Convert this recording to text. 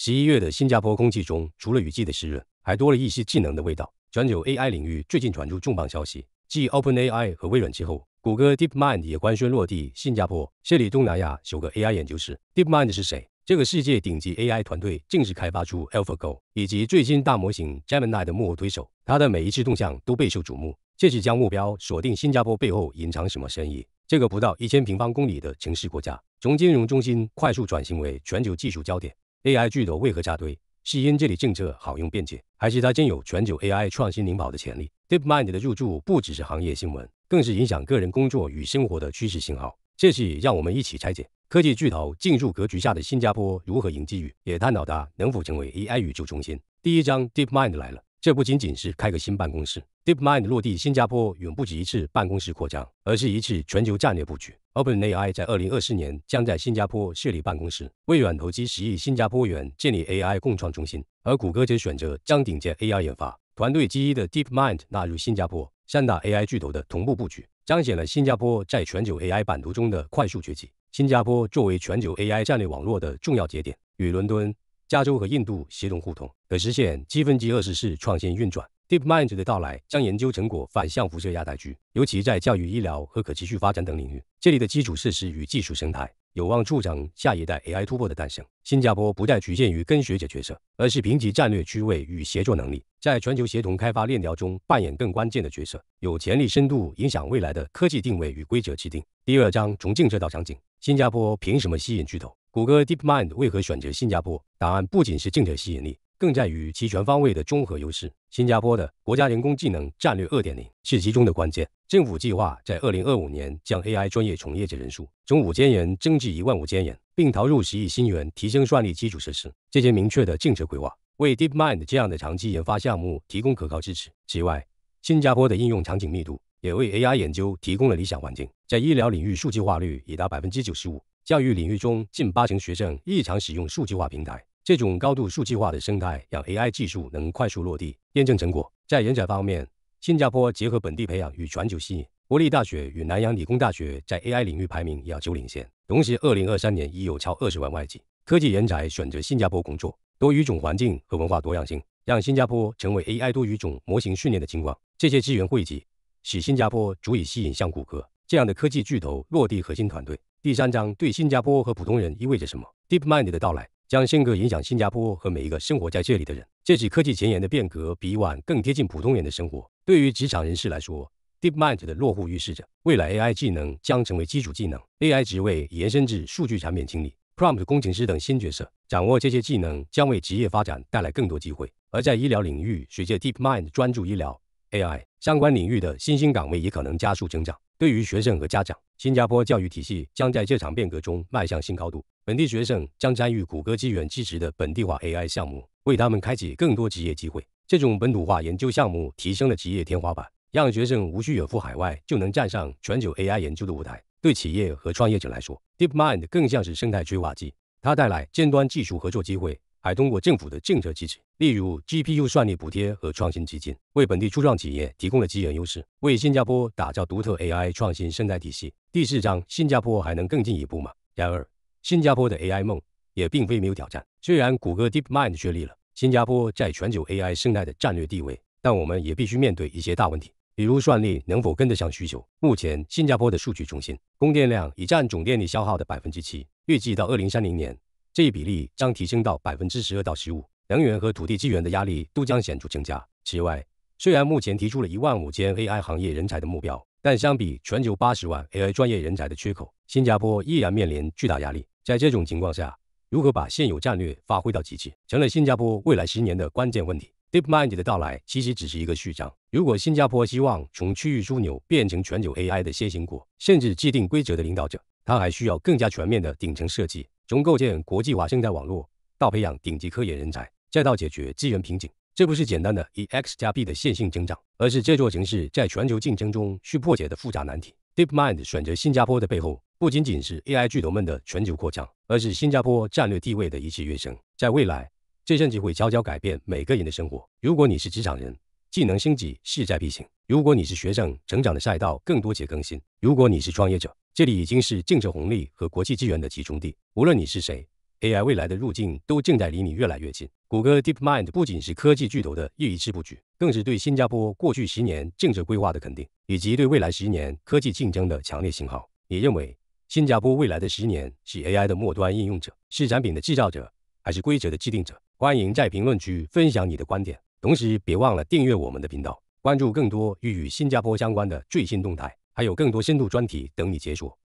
十一月的新加坡空气中，除了雨季的湿润，还多了一些智能的味道。全球 AI 领域最近传出重磅消息，继 OpenAI 和微软之后，谷歌 DeepMind 也官宣落地新加坡，设立东南亚首个 AI 研究室。DeepMind 是谁？这个世界顶级 AI 团队，正式开发出 AlphaGo 以及最新大模型 Gemini 的幕后推手。它的每一次动向都备受瞩目。这次将目标锁定新加坡，背后隐藏什么生意？这个不到一千平方公里的城市国家，从金融中心快速转型为全球技术焦点。AI 巨头为何扎堆？是因这里政策好用便捷，还是它真有全球 AI 创新领跑的潜力？DeepMind 的入驻不只是行业新闻，更是影响个人工作与生活的趋势信号。这期让我们一起拆解科技巨头进入格局下的新加坡如何迎机遇，也探讨它能否成为 AI 宇宙中心。第一章，DeepMind 来了，这不仅仅是开个新办公室。DeepMind 落地新加坡，远不止一次办公室扩张，而是一次全球战略布局。OpenAI 在二零二四年将在新加坡设立办公室，微软投资十亿新加坡元建立 AI 共创中心。而谷歌则选择将顶尖 AI 研发团队之一的 DeepMind 纳入新加坡，三大 AI 巨头的同步布局，彰显了新加坡在全球 AI 版图中的快速崛起。新加坡作为全球 AI 战略网络的重要节点，与伦敦、加州和印度协同互通，可实现积分机二十四创新运转。DeepMind 的到来将研究成果反向辐射亚太区，尤其在教育、医疗和可持续发展等领域。这里的基础设施与技术生态有望助长下一代 AI 突破的诞生。新加坡不再局限于跟随者角色，而是凭借战略区位与协作能力，在全球协同开发链条中扮演更关键的角色，有潜力深度影响未来的科技定位与规则制定。第二章：重庆这道场景，新加坡凭什么吸引巨头？谷歌 DeepMind 为何选择新加坡？答案不仅是政策吸引力。更在于其全方位的综合优势。新加坡的国家人工智能战略二点零是其中的关键。政府计划在二零二五年将 AI 专业从业者人数从五千人增至一万五千人，并投入十亿新元提升算力基础设施。这些明确的政策规划为 DeepMind 这样的长期研发项目提供可靠支持。此外，新加坡的应用场景密度也为 AI 研究提供了理想环境。在医疗领域，数据化率已达百分之九十五；教育领域中，近八成学生日常使用数据化平台。这种高度数字化的生态，让 AI 技术能快速落地验证成果。在人才方面，新加坡结合本地培养与全球吸引，国立大学与南洋理工大学在 AI 领域排名要洲领先。同时，二零二三年已有超二十万外籍科技人才选择新加坡工作。多语种环境和文化多样性，让新加坡成为 AI 多语种模型训练的金矿。这些资源汇集，使新加坡足以吸引像谷歌这样的科技巨头落地核心团队。第三章对新加坡和普通人意味着什么？DeepMind 的到来。将深刻影响新加坡和每一个生活在这里的人。这起科技前沿的变革比以往更贴近普通人的生活。对于职场人士来说，DeepMind 的落户预示着未来 AI 技能将成为基础技能。AI 职位延伸至数据产品经理、Prompt 工程师等新角色，掌握这些技能将为职业发展带来更多机会。而在医疗领域，随着 DeepMind 专注医疗 AI 相关领域的新兴岗位也可能加速增长。对于学生和家长，新加坡教育体系将在这场变革中迈向新高度。本地学生将参与谷歌资源支持的本地化 AI 项目，为他们开启更多职业机会。这种本土化研究项目提升了职业天花板，让学生无需远赴海外就能站上全球 AI 研究的舞台。对企业和创业者来说，DeepMind 更像是生态催化剂，它带来尖端技术合作机会。还通过政府的政策支持，例如 GPU 算力补贴和创新基金，为本地初创企业提供了资源优势，为新加坡打造独特 AI 创新生态体系。第四章，新加坡还能更进一步吗？然而，新加坡的 AI 梦也并非没有挑战。虽然谷歌 DeepMind 确立了新加坡在全球 AI 生态的战略地位，但我们也必须面对一些大问题，比如算力能否跟得上需求。目前，新加坡的数据中心供电量已占总电力消耗的百分之七，预计到二零三零年。这一比例将提升到百分之十二到十五，能源和土地资源的压力都将显著增加。此外，虽然目前提出了一万五千 AI 行业人才的目标，但相比全球八十万 AI 专业人才的缺口，新加坡依然面临巨大压力。在这种情况下，如何把现有战略发挥到极致，成了新加坡未来十年的关键问题。Deep Mind 的到来其实只是一个序章。如果新加坡希望从区域枢纽变成全球 AI 的先行国，甚至制定规则的领导者，它还需要更加全面的顶层设计。从构建国际化生态网络到培养顶级科研人才，再到解决资源瓶颈，这不是简单的以 x 加 b 的线性增长，而是这座城市在全球竞争中需破解的复杂难题。DeepMind 选择新加坡的背后，不仅仅是 AI 巨头们的全球扩张，而是新加坡战略地位的一次跃升。在未来，这甚至会悄悄改变每个人的生活。如果你是职场人，技能升级势在必行；如果你是学生，成长的赛道更多且更新；如果你是创业者，这里已经是政策红利和国际资源的集中地。无论你是谁，AI 未来的入境都正在离你越来越近。谷歌 DeepMind 不仅是科技巨头的又一次布局，更是对新加坡过去十年政策规划的肯定，以及对未来十年科技竞争的强烈信号。你认为新加坡未来的十年是 AI 的末端应用者，是产品的制造者，还是规则的制定者？欢迎在评论区分享你的观点。同时，别忘了订阅我们的频道，关注更多与与新加坡相关的最新动态。还有更多深度专题等你解锁。